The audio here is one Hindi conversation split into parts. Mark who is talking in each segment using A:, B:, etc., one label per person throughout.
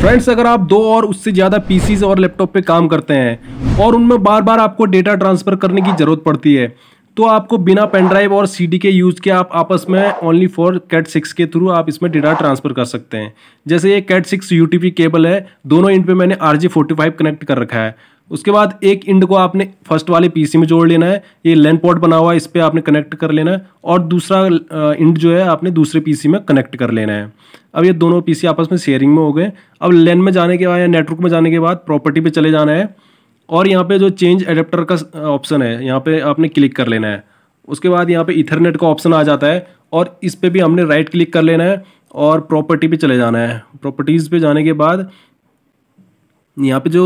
A: फ्रेंड्स अगर आप दो और उससे ज़्यादा पीसीज और लैपटॉप पे काम करते हैं और उनमें बार बार आपको डेटा ट्रांसफ़र करने की ज़रूरत पड़ती है तो आपको बिना पेन ड्राइव और सी के यूज़ के आप आपस में ओनली फॉर कैट सिक्स के थ्रू आप इसमें डेटा ट्रांसफ़र कर सकते हैं जैसे ये कैट सिक्स यू केबल है दोनों इन पर मैंने आर जी कनेक्ट कर रखा है उसके बाद एक इंड को आपने फर्स्ट वाले पीसी में जोड़ लेना है ये लैन पोर्ट बना हुआ है इस पर आपने कनेक्ट कर लेना है और दूसरा इंड जो है आपने दूसरे पीसी में कनेक्ट कर लेना है अब ये दोनों पीसी आपस में शेयरिंग में हो गए अब लैन में जाने के बाद या नेटवर्क में जाने के बाद प्रॉपर्टी पर चले जाना है और यहाँ पर जो चेंज एडेप्टर का ऑप्शन है यहाँ पर आपने क्लिक कर लेना है उसके बाद यहाँ पर इथरनेट का ऑप्शन आ जाता है और इस पर भी हमने राइट क्लिक कर लेना है और प्रॉपर्टी पर चले जाना है प्रॉपर्टीज़ पर जाने के बाद यहाँ पे जो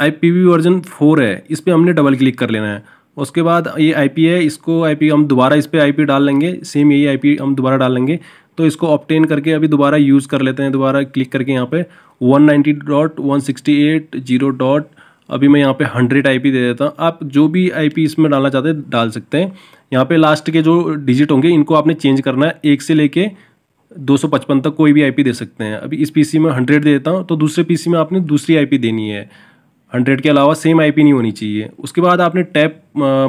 A: आईपीवी वर्जन फोर है इस पर हमने डबल क्लिक कर लेना है उसके बाद ये आईपी है इसको आईपी हम दोबारा इस पर पी डाल लेंगे सेम यही आईपी हम दोबारा डाल लेंगे तो इसको ऑप्टेन करके अभी दोबारा यूज़ कर लेते हैं दोबारा क्लिक करके यहाँ पे 190.168.0. डॉट अभी मैं यहाँ पे हंड्रेड आई दे देता हूँ आप जो भी पी इसमें डालना चाहते हैं डाल सकते हैं यहाँ पे लास्ट के जो डिजिट होंगे इनको आपने चेंज करना है एक से लेके 255 तक कोई भी आईपी दे सकते हैं अभी इस पीसी में 100 दे देता हूँ तो दूसरे पीसी में आपने दूसरी आईपी देनी है हंड्रेड के अलावा सेम आईपी नहीं होनी चाहिए उसके बाद आपने टैप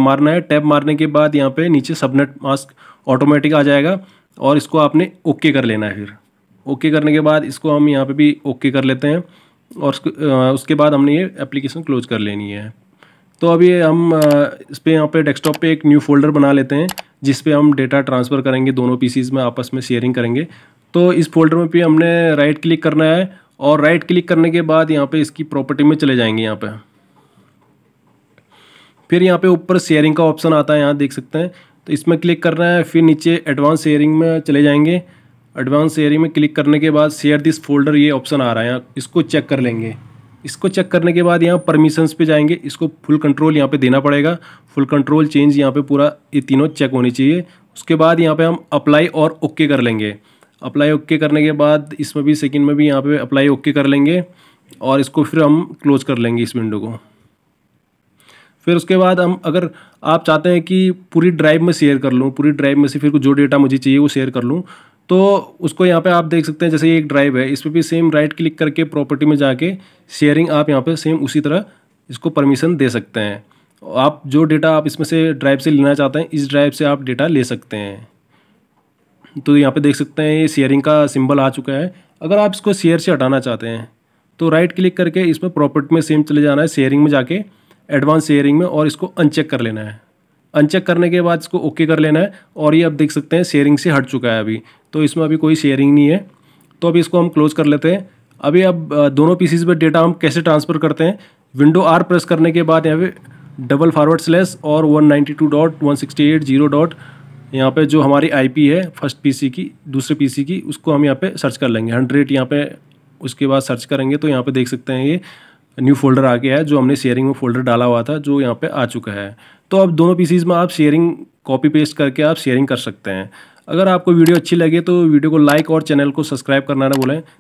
A: मारना है टैप मारने के बाद यहाँ पे नीचे सबनेट मास्क ऑटोमेटिक आ जाएगा और इसको आपने ओके कर लेना है फिर ओके करने के बाद इसको हम यहाँ पे भी ओके कर लेते हैं और उसके बाद हमने ये एप्लीकेशन क्लोज कर लेनी है तो अभी हम इस पर यहाँ पर डेस्कटॉप पर एक न्यू फोल्डर बना लेते हैं जिस हम डेटा ट्रांसफ़र करेंगे दोनों पीसीज में आपस में शेयरिंग करेंगे तो इस फोल्डर में भी हमने राइट क्लिक करना है और राइट क्लिक करने के बाद यहाँ पे इसकी प्रॉपर्टी में चले जाएंगे यहाँ पे फिर यहाँ पे ऊपर शेयरिंग का ऑप्शन आता है यहाँ देख सकते हैं तो इसमें क्लिक करना है फिर नीचे एडवांस शेयरिंग में चले जाएंगे एडवांस शेयरिंग में क्लिक करने के बाद शेयर दिस फोल्डर ये ऑप्शन आ रहा है यहाँ इसको चेक कर लेंगे इसको चेक करने के बाद यहाँ परमिशंस पे जाएंगे इसको फुल कंट्रोल यहाँ पे देना पड़ेगा फुल कंट्रोल चेंज यहाँ पे पूरा ये तीनों चेक होनी चाहिए उसके बाद यहाँ पे हम अप्लाई और ओके कर लेंगे अप्लाई ओके करने के बाद इसमें भी सेकंड में भी यहाँ पे अप्लाई ओके कर लेंगे और इसको फिर हम क्लोज कर लेंगे इस विंडो को फिर उसके बाद हम अगर आप चाहते हैं कि पूरी ड्राइव में शेयर कर लूँ पूरी ड्राइव में से फिर जो डेटा मुझे चाहिए वो शेयर कर लूँ तो उसको यहाँ पे आप देख सकते हैं जैसे ये एक ड्राइव है इस पर भी सेम राइट क्लिक करके प्रॉपर्टी में जाके शेयरिंग आप यहाँ पे सेम उसी तरह इसको परमिशन दे सकते हैं आप जो डेटा आप इसमें से ड्राइव से लेना चाहते हैं इस ड्राइव से आप डेटा ले सकते हैं तो यहाँ पे देख सकते हैं ये शेयरिंग का सिंबल आ चुका है अगर आप इसको शेयर से हटाना चाहते हैं तो राइट क्लिक करके इसमें प्रॉपर्टी में सेम चले जाना है शेयरिंग में जाके एडवांस शेयरिंग में और इसको अनचेक कर लेना है अनचेक करने के बाद इसको ओके कर लेना है और ये आप देख सकते हैं शेयरिंग से हट चुका है अभी तो इसमें अभी कोई शेयरिंग नहीं है तो अभी इसको हम क्लोज कर लेते हैं अभी अब दोनों पीसीज पर डेटा हम कैसे ट्रांसफ़र करते हैं विंडो आर प्रेस करने के बाद यहाँ पे डबल फारवर्ड स्लेस और one ninety two dot one sixty eight zero dot यहाँ पे जो हमारी आईपी है फर्स्ट पीसी की दूसरे पीसी की उसको हम यहाँ पे सर्च कर लेंगे हंड्रेड यहाँ पे उसके बाद सर्च करेंगे तो यहाँ पे देख सकते हैं ये न्यू फोल्डर आ गया है जो हमने शेयरिंग में फोल्डर डाला हुआ था जो यहाँ पे आ चुका है तो अब दोनों पीसीज में आप शेयरिंग कॉपी पेस्ट करके आप शेयरिंग कर सकते हैं अगर आपको वीडियो अच्छी लगे तो वीडियो को लाइक और चैनल को सब्सक्राइब करना ना बोलें